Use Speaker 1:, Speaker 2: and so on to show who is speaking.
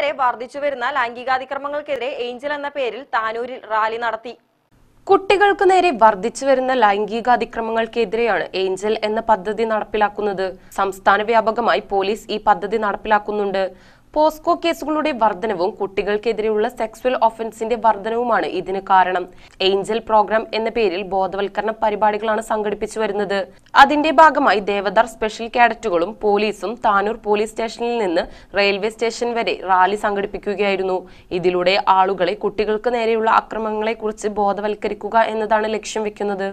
Speaker 1: നേരെ വരുന്ന ലൈംഗികാതിക്രമങ്ങൾക്കെതിരെ ഏഞ്ചൽ എന്ന പേരിൽ താനൂരിൽ റാലി നടത്തി
Speaker 2: കുട്ടികൾക്ക് നേരെ വർദ്ധിച്ചു വരുന്ന ലൈംഗികാതിക്രമങ്ങൾക്കെതിരെയാണ് ഏഞ്ചൽ എന്ന പദ്ധതി നടപ്പിലാക്കുന്നത് സംസ്ഥാന വ്യാപകമായി പോലീസ് ഈ പദ്ധതി നടപ്പിലാക്കുന്നുണ്ട് പോസ്കോ കേസുകളുടെ വർധനവും കുട്ടികൾക്കെതിരെയുള്ള സെക്സ്വൽ ഒഫൻസിന്റെ വർധനവുമാണ് ഇതിന് കാരണം ഏഞ്ചൽ പ്രോഗ്രാം എന്ന പേരിൽ ബോധവൽക്കരണ പരിപാടികളാണ് സംഘടിപ്പിച്ചു വരുന്നത് അതിന്റെ ഭാഗമായി ദേവദാർ സ്പെഷ്യൽ കാഡറ്റുകളും പോലീസും താനൂർ പോലീസ് സ്റ്റേഷനിൽ നിന്ന് റെയിൽവേ സ്റ്റേഷൻ വരെ റാലി സംഘടിപ്പിക്കുകയായിരുന്നു ഇതിലൂടെ ആളുകളെ കുട്ടികൾക്ക് നേരെയുള്ള അക്രമങ്ങളെക്കുറിച്ച് ബോധവൽക്കരിക്കുക എന്നതാണ് ലക്ഷ്യം വെക്കുന്നത്